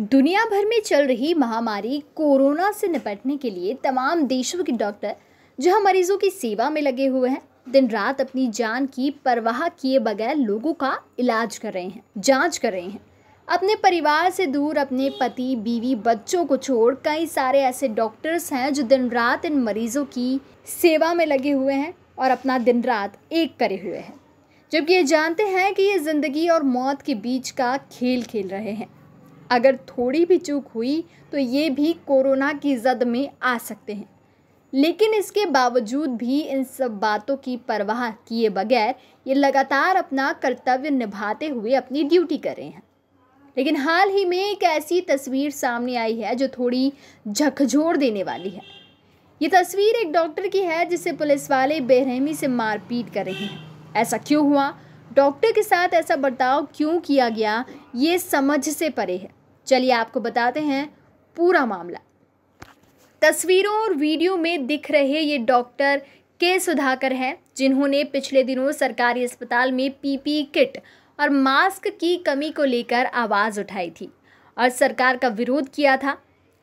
दुनिया भर में चल रही महामारी कोरोना से निपटने के लिए तमाम देशों के डॉक्टर जहां मरीजों की सेवा में लगे हुए हैं दिन रात अपनी जान की परवाह किए बगैर लोगों का इलाज कर रहे हैं जांच कर रहे हैं अपने परिवार से दूर अपने पति बीवी बच्चों को छोड़ कई सारे ऐसे डॉक्टर्स हैं जो दिन रात इन मरीजों की सेवा में लगे हुए हैं और अपना दिन रात एक करे हुए हैं जबकि ये जानते हैं कि ये ज़िंदगी और मौत के बीच का खेल खेल रहे हैं अगर थोड़ी भी चूक हुई तो ये भी कोरोना की जद में आ सकते हैं लेकिन इसके बावजूद भी इन सब बातों की परवाह किए बगैर ये लगातार अपना कर्तव्य निभाते हुए अपनी ड्यूटी कर रहे हैं लेकिन हाल ही में एक ऐसी तस्वीर सामने आई है जो थोड़ी झकझोर देने वाली है ये तस्वीर एक डॉक्टर की है जिसे पुलिस वाले बेरहमी से मारपीट कर रहे हैं ऐसा क्यों हुआ डॉक्टर के साथ ऐसा बर्ताव क्यों किया गया ये समझ से परे है चलिए आपको बताते हैं पूरा मामला तस्वीरों और वीडियो में दिख रहे ये डॉक्टर के सुधाकर हैं जिन्होंने पिछले दिनों सरकारी अस्पताल में पीपी किट और मास्क की कमी को लेकर आवाज़ उठाई थी और सरकार का विरोध किया था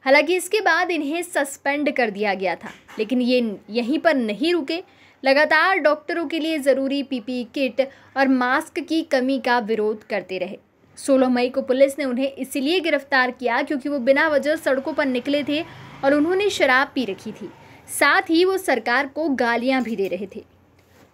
हालांकि इसके बाद इन्हें सस्पेंड कर दिया गया था लेकिन ये यहीं पर नहीं रुके लगातार डॉक्टरों के लिए ज़रूरी पीपी किट और मास्क की कमी का विरोध करते रहे सोलह मई को पुलिस ने उन्हें इसीलिए गिरफ्तार किया क्योंकि वो बिना वजह सड़कों पर निकले थे और उन्होंने शराब पी रखी थी साथ ही वो सरकार को गालियां भी दे रहे थे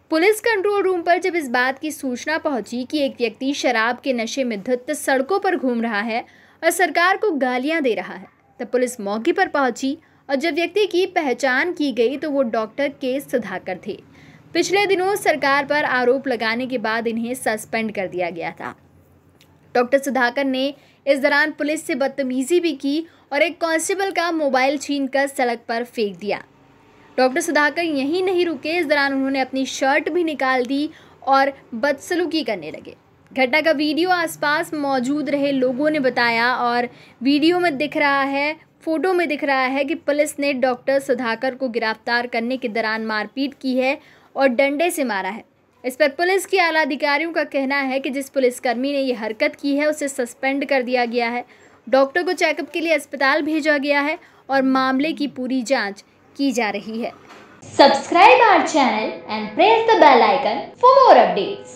पुलिस कंट्रोल रूम पर जब इस बात की सूचना पहुंची कि एक व्यक्ति शराब के नशे में धुत सड़कों पर घूम रहा है और सरकार को गालियां दे रहा है तब पुलिस मौके पर पहुंची और जब व्यक्ति की पहचान की गई तो वो डॉक्टर के सुधाकर थे पिछले दिनों सरकार पर आरोप लगाने के बाद इन्हें सस्पेंड कर दिया गया था डॉक्टर सुधाकर ने इस दौरान पुलिस से बदतमीजी भी की और एक कांस्टेबल का मोबाइल छीनकर सड़क पर फेंक दिया डॉक्टर सुधाकर यहीं नहीं रुके इस दौरान उन्होंने अपनी शर्ट भी निकाल दी और बदसलूकी करने लगे घटना का वीडियो आसपास मौजूद रहे लोगों ने बताया और वीडियो में दिख रहा है फ़ोटो में दिख रहा है कि पुलिस ने डॉक्टर सुधाकर को गिरफ्तार करने के दौरान मारपीट की है और डंडे से मारा है इस पर पुलिस के आला अधिकारियों का कहना है कि जिस पुलिसकर्मी ने यह हरकत की है उसे सस्पेंड कर दिया गया है डॉक्टर को चेकअप के लिए अस्पताल भेजा गया है और मामले की पूरी जांच की जा रही है subscribe our channel and press the bell icon for more updates